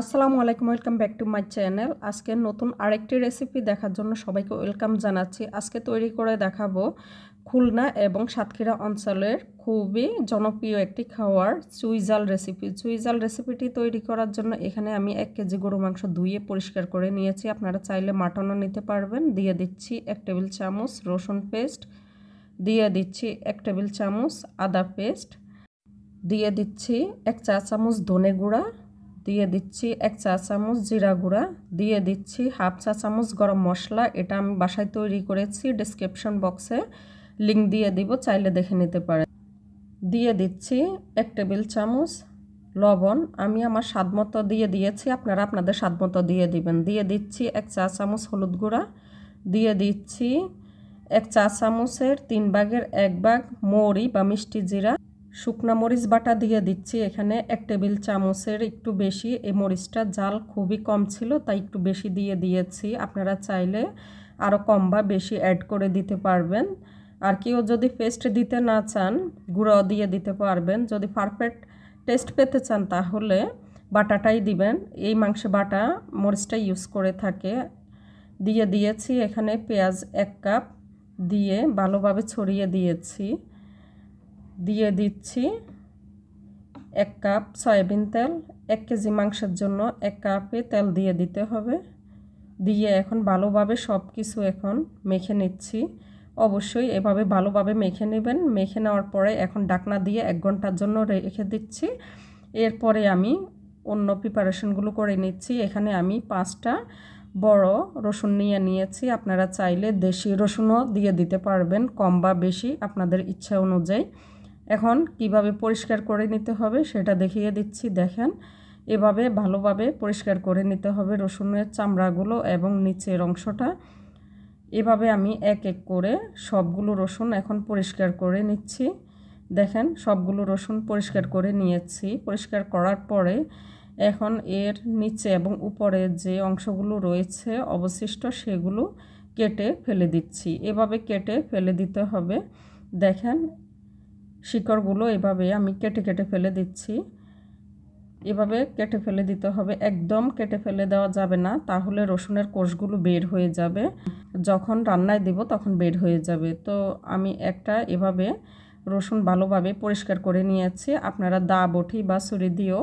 আসসালামু আলাইকুম welcome back to my channel আজকে নতুন আরেকটি রেসিপি দেখার জন্য সবাইকে ওয়েলকাম জানাচ্ছি আজকে তৈরি করে দেখাবো খুলনা এবং সাতক্ষীরা অঞ্চলের খুবই জনপ্রিয় একটি খাওয়ার চুইজাল রেসিপি চুইজাল রেসিপিটি তৈরি করার জন্য এখানে আমি এক কেজি গরু মাংস ধুয়ে পরিষ্কার করে নিয়েছি আপনারা চাইলে মাটনও নিতে পারবেন দিয়ে দিচ্ছি এক টেবিল চামচ রসুন পেস্ট দিয়ে দিচ্ছি এক টেবিল চামচ আদা পেস্ট দিয়ে দিচ্ছি এক চা চামচ ধনে গুঁড়া দিয়ে দিচ্ছি এক চা চামচ জিরা গুঁড়া দিয়ে দিচ্ছি হাফ চা চামচ গরম মশলা এটা আমি বাসায় তৈরি করেছি ডিসক্রিপশন বক্সে লিঙ্ক দিয়ে দিব চাইলে দেখে নিতে পারে দিয়ে দিচ্ছি এক টেবিল চামচ লবণ আমি আমার স্বাদমতো দিয়ে দিয়েছি আপনারা আপনাদের স্বাদমতো দিয়ে দিবেন দিয়ে দিচ্ছি এক চা চামচ হলুদ গুঁড়া দিয়ে দিচ্ছি এক চা চামচের তিন ভাগের এক ভাগ মৌরি বা মিষ্টি জিরা শুকনো মরিচ বাটা দিয়ে দিচ্ছি এখানে এক টেবিল চামচের একটু বেশি এই মরিচটা জাল খুবই কম ছিল তাই একটু বেশি দিয়ে দিয়েছি আপনারা চাইলে আরও কম বা বেশি অ্যাড করে দিতে পারবেন আর কেউ যদি পেস্ট দিতে না চান গুঁড়ো দিয়ে দিতে পারবেন যদি পারফেক্ট টেস্ট পেতে চান তাহলে বাটাটাই দিবেন এই মাংসে বাটা মরিচটা ইউজ করে থাকে দিয়ে দিয়েছি এখানে পেঁয়াজ এক কাপ দিয়ে ভালোভাবে ছড়িয়ে দিয়েছি দিয়ে দিচ্ছি এক কাপ সয়াবিন তেল এক কেজি মাংসের জন্য এক কাপে তেল দিয়ে দিতে হবে দিয়ে এখন ভালোভাবে সব কিছু এখন মেখে নিচ্ছি অবশ্যই এভাবে ভালোভাবে মেখে নেবেন মেখে নেওয়ার পরে এখন ডাকনা দিয়ে এক ঘন্টার জন্য রেখে দিচ্ছি এরপরে আমি অন্য প্রিপারেশনগুলো করে নিচ্ছি এখানে আমি পাঁচটা বড় রসুন নিয়ে নিয়েছি আপনারা চাইলে দেশি রসুনও দিয়ে দিতে পারবেন কম বা বেশি আপনাদের ইচ্ছা অনুযায়ী এখন কিভাবে পরিষ্কার করে নিতে হবে সেটা দেখিয়ে দিচ্ছি দেখেন এভাবে ভালোভাবে পরিষ্কার করে নিতে হবে রসুনের চামড়াগুলো এবং নিচের অংশটা এভাবে আমি এক এক করে সবগুলো রসুন এখন পরিষ্কার করে নিচ্ছি দেখেন সবগুলো রসুন পরিষ্কার করে নিয়েছি পরিষ্কার করার পরে এখন এর নিচে এবং উপরে যে অংশগুলো রয়েছে অবশিষ্ট সেগুলো কেটে ফেলে দিচ্ছি এভাবে কেটে ফেলে দিতে হবে দেখেন শিকড়গুলো এভাবে আমি কেটে কেটে ফেলে দিচ্ছি এভাবে কেটে ফেলে দিতে হবে একদম কেটে ফেলে দেওয়া যাবে না তাহলে রসুনের কোষগুলো বের হয়ে যাবে যখন রান্নায় দেব তখন বের হয়ে যাবে তো আমি একটা এভাবে রসুন ভালোভাবে পরিষ্কার করে নিয়েছি আপনারা দা বটি বা ছুরি দিয়েও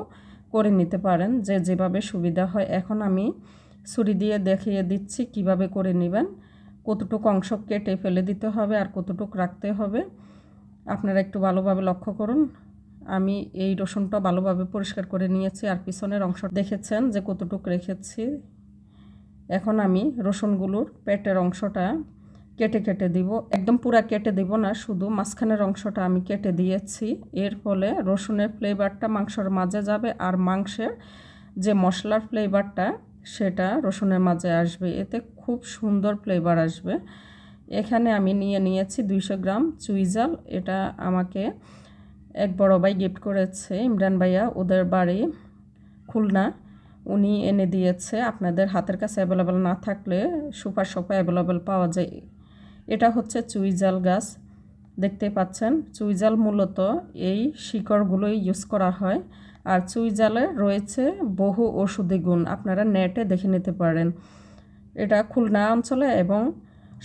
করে নিতে পারেন যে যেভাবে সুবিধা হয় এখন আমি ছুরি দিয়ে দেখিয়ে দিচ্ছি কিভাবে করে নেবেন কতটুকু অংশ কেটে ফেলে দিতে হবে আর কতটুকু রাখতে হবে আপনারা একটু ভালোভাবে লক্ষ্য করুন আমি এই রসুনটা ভালোভাবে পরিষ্কার করে নিয়েছি আর পিছনের অংশ দেখেছেন যে কতটুক রেখেছি এখন আমি রসুনগুলোর পেটের অংশটা কেটে কেটে দিব একদম পুরা কেটে দিব না শুধু মাঝখানের অংশটা আমি কেটে দিয়েছি এর ফলে রসুনের ফ্লেভারটা মাংসর মাঝে যাবে আর মাংসের যে মশলার ফ্লেভারটা সেটা রসুনের মাঝে আসবে এতে খুব সুন্দর ফ্লেভার আসবে এখানে আমি নিয়ে নিয়েছি দুইশো গ্রাম চুইজাল এটা আমাকে এক বড় ভাই গিফট করেছে ইমরান ভাইয়া ওদের বাড়ি খুলনা উনি এনে দিয়েছে আপনাদের হাতের কাছে অ্যাভেলেবেল না থাকলে সুপার সোফা অ্যাভেলেবেল পাওয়া যায় এটা হচ্ছে চুইজাল গাছ দেখতে পাচ্ছেন চুইজাল মূলত এই শিকড়গুলোই ইউজ করা হয় আর চুইজালে রয়েছে বহু ওষুধি গুণ আপনারা নেটে দেখে নিতে পারেন এটা খুলনা অঞ্চলে এবং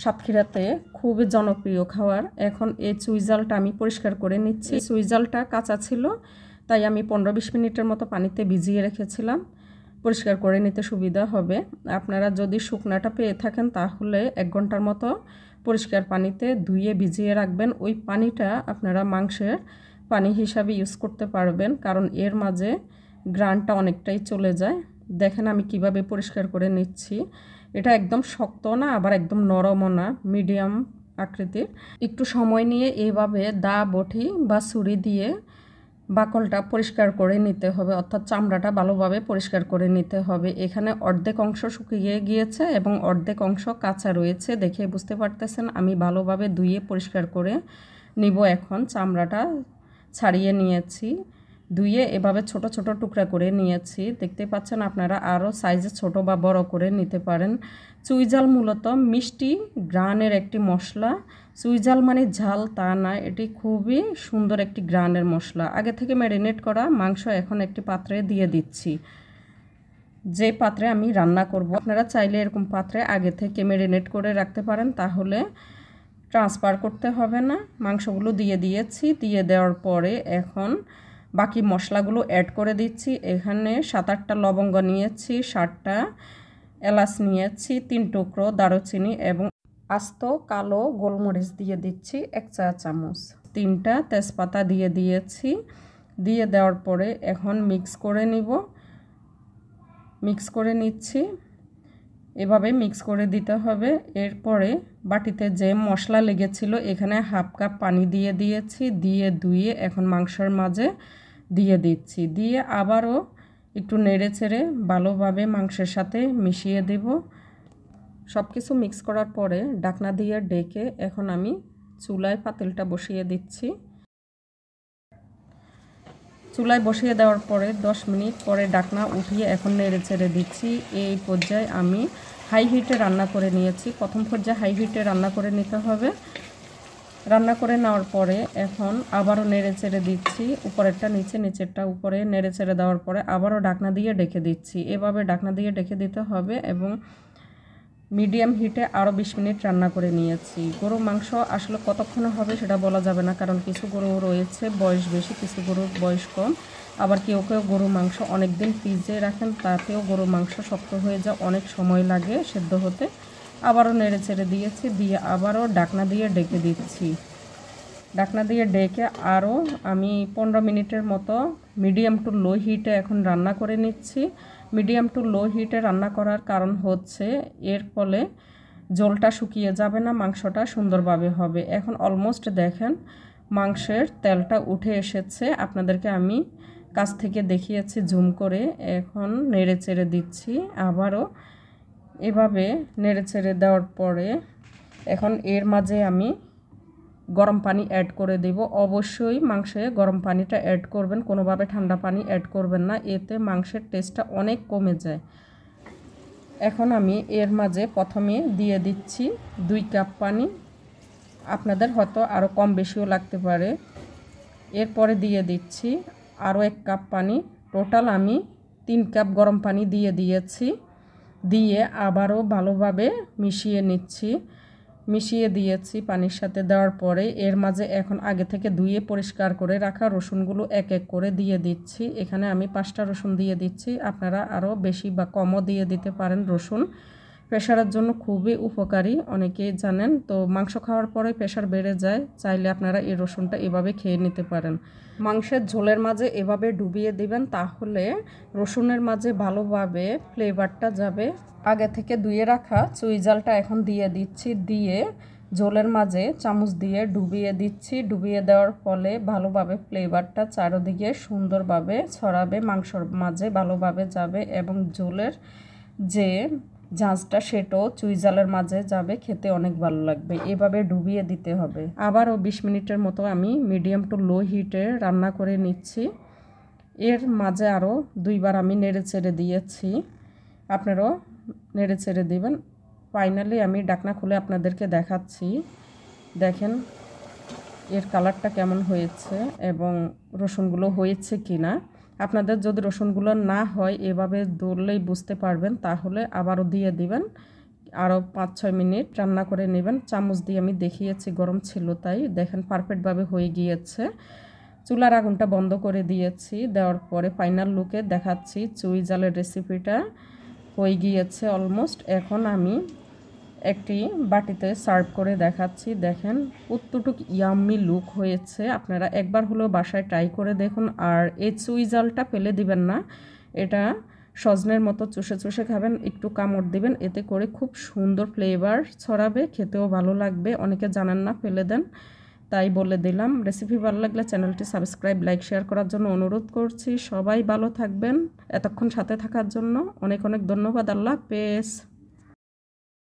সাতক্ষীরাতে খুবই জনপ্রিয় খাওয়ার এখন এই চুইজালটা আমি পরিষ্কার করে নিচ্ছি চুইজালটা কাঁচা ছিল তাই আমি পনেরো বিশ মিনিটের মতো পানিতে ভিজিয়ে রেখেছিলাম পরিষ্কার করে নিতে সুবিধা হবে আপনারা যদি শুকনাটা পেয়ে থাকেন তাহলে এক ঘন্টার মতো পরিষ্কার পানিতে ধুয়ে ভিজিয়ে রাখবেন ওই পানিটা আপনারা মাংসের পানি হিসাবে ইউজ করতে পারবেন কারণ এর মাঝে গ্রানটা অনেকটাই চলে যায় দেখেন আমি কিভাবে পরিষ্কার করে নিচ্ছি এটা একদম শক্ত না আবার একদম নরমও না মিডিয়াম আকৃতির একটু সময় নিয়ে এইভাবে দা বটি বা ছুরি দিয়ে বাকলটা পরিষ্কার করে নিতে হবে অর্থাৎ চামড়াটা ভালোভাবে পরিষ্কার করে নিতে হবে এখানে অর্ধেক অংশ শুকিয়ে গিয়েছে এবং অর্ধেক অংশ কাঁচা রয়েছে দেখে বুঝতে পারতেছেন আমি ভালোভাবে ধুয়ে পরিষ্কার করে নিব এখন চামড়াটা ছাড়িয়ে নিয়েছি ধুয়ে এভাবে ছোট ছোট টুকরা করে নিয়েছি দেখতে পাচ্ছেন আপনারা আরও সাইজে ছোট বা বড় করে নিতে পারেন চুইজাল মূলত মিষ্টি গ্রানের একটি মশলা চুইজাল মানে ঝাল তা না এটি খুবই সুন্দর একটি গ্রানের মশলা আগে থেকে ম্যারিনেট করা মাংস এখন একটি পাত্রে দিয়ে দিচ্ছি যে পাত্রে আমি রান্না করব আপনারা চাইলে এরকম পাত্রে আগে থেকে ম্যারিনেট করে রাখতে পারেন তাহলে ট্রান্সফার করতে হবে না মাংসগুলো দিয়ে দিয়েছি দিয়ে দেওয়ার পরে এখন বাকি মশলাগুলো অ্যাড করে দিচ্ছি এখানে সাত আটটা লবঙ্গ নিয়েছি ষাটটা এলাচ নিয়েছি তিন টুকরো দারুচিনি এবং আস্ত কালো গোলমরিচ দিয়ে দিচ্ছি এক চা চামচ তিনটা তেজপাতা দিয়ে দিয়েছি দিয়ে দেওয়ার পরে এখন মিক্স করে নিব মিক্স করে নিচ্ছি এভাবে মিক্স করে দিতে হবে এরপরে বাটিতে যে মশলা লেগেছিল এখানে হাফ কাপ পানি দিয়ে দিয়েছি দিয়ে ধুয়ে এখন মাংসের মাঝে দিয়ে দিচ্ছি দিয়ে আবারও একটু নেড়ে ছেড়ে ভালোভাবে মাংসের সাথে মিশিয়ে দেব সব কিছু মিক্স করার পরে ডাকনা দিয়ে ডেকে এখন আমি চুলায় পাতিলটা বসিয়ে দিচ্ছি চুলায় বসিয়ে দেওয়ার পরে 10 মিনিট পরে ডাকনা উঠিয়ে এখন নেড়ে ছেড়ে দিচ্ছি এই পর্যায়ে আমি হাই হিটে রান্না করে নিয়েছি প্রথম পর্যায়ে হাই হিটে রান্না করে নিতে হবে রান্না করে নেওয়ার পরে এখন আবারও নেড়ে ছেড়ে দিচ্ছি উপরেরটা নিচে নিচেরটা উপরে নেড়ে ছেড়ে দেওয়ার পরে আবারও ডাকনা দিয়ে ডেকে দিচ্ছি এভাবে ডাকনা দিয়ে ডেকে দিতে হবে এবং মিডিয়াম হিটে আরও বিশ মিনিট রান্না করে নিয়েছি গরুর মাংস আসলে কতক্ষণ হবে সেটা বলা যাবে না কারণ কিছু গরু রয়েছে বয়স বেশি কিছু গরুর বয়স কম আবার কেউ কেউ গরুর মাংস অনেক দিন ফ্রিজে রাখেন তাতেও গরুর মাংস শক্ত হয়ে যা অনেক সময় লাগে সেদ্ধ হতে আবারও নেড়ে ছেড়ে দিয়েছি দিয়ে আবারও ডাকনা দিয়ে ডেকে দিচ্ছি ডাকনা দিয়ে ডেকে আরও আমি পনেরো মিনিটের মতো মিডিয়াম টু লো হিটে এখন রান্না করে নিচ্ছি মিডিয়াম টু লো হিটে রান্না করার কারণ হচ্ছে এর ফলে জলটা শুকিয়ে যাবে না মাংসটা সুন্দরভাবে হবে এখন অলমোস্ট দেখেন মাংসের তেলটা উঠে এসেছে আপনাদেরকে আমি কাছ থেকে দেখিয়েছি জুম করে এখন নেড়ে চেড়ে দিচ্ছি আবারও এভাবে নেড়ে চেড়ে দেওয়ার পরে এখন এর মাঝে আমি গরম পানি অ্যাড করে দেব অবশ্যই মাংসে গরম পানিটা অ্যাড করবেন কোনোভাবে ঠান্ডা পানি অ্যাড করবেন না এতে মাংসের টেস্টটা অনেক কমে যায় এখন আমি এর মাঝে প্রথমে দিয়ে দিচ্ছি দুই কাপ পানি আপনাদের হয়তো আরও কম বেশিও লাগতে পারে এরপরে দিয়ে দিচ্ছি আরও এক কাপ পানি টোটাল আমি তিন কাপ গরম পানি দিয়ে দিয়েছি দিয়ে আবারও ভালোভাবে মিশিয়ে নিচ্ছি মিশিয়ে দিয়েছি পানির সাথে দেওয়ার পরে এর মাঝে এখন আগে থেকে ধুয়ে পরিষ্কার করে রাখা রসুনগুলো এক এক করে দিয়ে দিচ্ছি এখানে আমি পাঁচটা রসুন দিয়ে দিচ্ছি আপনারা আরও বেশি বা কমও দিয়ে দিতে পারেন রসুন প্রেশারের জন্য খুবই উপকারী অনেকেই জানেন তো মাংস খাওয়ার পরে প্রেশার বেড়ে যায় চাইলে আপনারা এই রসুনটা এভাবে খেয়ে নিতে পারেন মাংসের ঝোলের মাঝে এভাবে ডুবিয়ে দিবেন তাহলে রসুনের মাঝে ভালোভাবে ফ্লেভারটা যাবে আগে থেকে ধুয়ে রাখা চুই জালটা এখন দিয়ে দিচ্ছি দিয়ে ঝোলের মাঝে চামচ দিয়ে ডুবিয়ে দিচ্ছি ডুবিয়ে দেওয়ার ফলে ভালোভাবে ফ্লেভারটা চারোদিকে সুন্দরভাবে ছড়াবে মাংসর মাঝে ভালোভাবে যাবে এবং ঝোলের যে ঝাঁঝটা সেটাও চুইজালের মাঝে যাবে খেতে অনেক ভালো লাগবে এভাবে ডুবিয়ে দিতে হবে আবারও বিশ মিনিটের মতো আমি মিডিয়াম টু লো হিটে রান্না করে নিচ্ছি এর মাঝে আরও দুইবার আমি নেড়ে চেড়ে দিয়েছি আপনারাও নেড়ে চেড়ে দিবেন ফাইনালি আমি ডাকনা খুলে আপনাদেরকে দেখাচ্ছি দেখেন এর কালারটা কেমন হয়েছে এবং রসুনগুলো হয়েছে কি না আপনাদের যদি রসুনগুলো না হয় এভাবে দৌড়লেই বুঝতে পারবেন তাহলে আবারও দিয়ে দিবেন আরও পাঁচ ছয় মিনিট রান্না করে নেবেন চামচ দিয়ে আমি দেখিয়েছি গরম ছিল তাই দেখেন পারফেক্টভাবে হয়ে গিয়েছে চুলার আগুনটা বন্ধ করে দিয়েছি দেওয়ার পরে ফাইনাল লুকে দেখাচ্ছি চুই জালের রেসিপিটা হয়ে গিয়েছে অলমোস্ট এখন আমি একটি বাটিতে সার্ভ করে দেখাচ্ছি দেখেন কতটুক ইয়াম্মি লুক হয়েছে আপনারা একবার হলেও বাসায় ট্রাই করে দেখুন আর এই চুইজালটা ফেলে দিবেন না এটা সজনের মতো চুষে চুষে খাবেন একটু কামড় দিবেন এতে করে খুব সুন্দর ফ্লেভার ছড়াবে খেতেও ভালো লাগবে অনেকে জানেন না ফেলে দেন তাই বলে দিলাম রেসিপি ভালো লাগলে চ্যানেলটি সাবস্ক্রাইব লাইক শেয়ার করার জন্য অনুরোধ করছি সবাই ভালো থাকবেন এতক্ষণ সাথে থাকার জন্য অনেক অনেক ধন্যবাদ আল্লাহ পেস